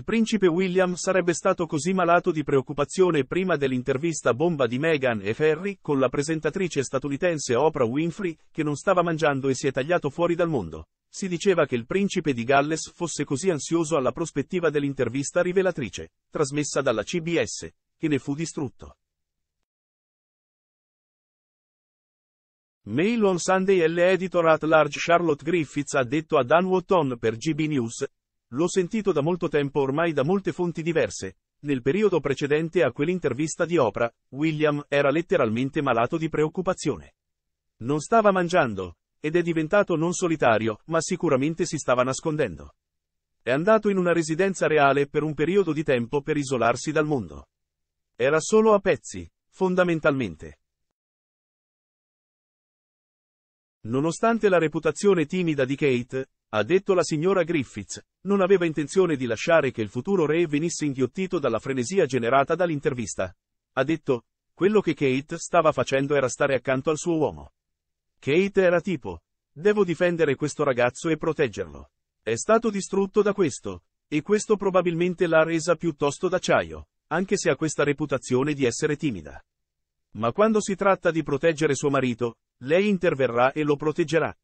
Il principe William sarebbe stato così malato di preoccupazione prima dell'intervista bomba di Meghan e Ferry con la presentatrice statunitense Oprah Winfrey che non stava mangiando e si è tagliato fuori dal mondo. Si diceva che il principe di Galles fosse così ansioso alla prospettiva dell'intervista rivelatrice, trasmessa dalla CBS, che ne fu distrutto. Mail on Sunday l'editor at large Charlotte Griffiths ha detto a Dan Wotton per GB News, L'ho sentito da molto tempo ormai da molte fonti diverse. Nel periodo precedente a quell'intervista di Oprah, William era letteralmente malato di preoccupazione. Non stava mangiando, ed è diventato non solitario, ma sicuramente si stava nascondendo. È andato in una residenza reale per un periodo di tempo per isolarsi dal mondo. Era solo a pezzi, fondamentalmente. Nonostante la reputazione timida di Kate, ha detto la signora Griffiths, non aveva intenzione di lasciare che il futuro re venisse inghiottito dalla frenesia generata dall'intervista. Ha detto, quello che Kate stava facendo era stare accanto al suo uomo. Kate era tipo, devo difendere questo ragazzo e proteggerlo. È stato distrutto da questo, e questo probabilmente l'ha resa piuttosto d'acciaio, anche se ha questa reputazione di essere timida. Ma quando si tratta di proteggere suo marito, lei interverrà e lo proteggerà.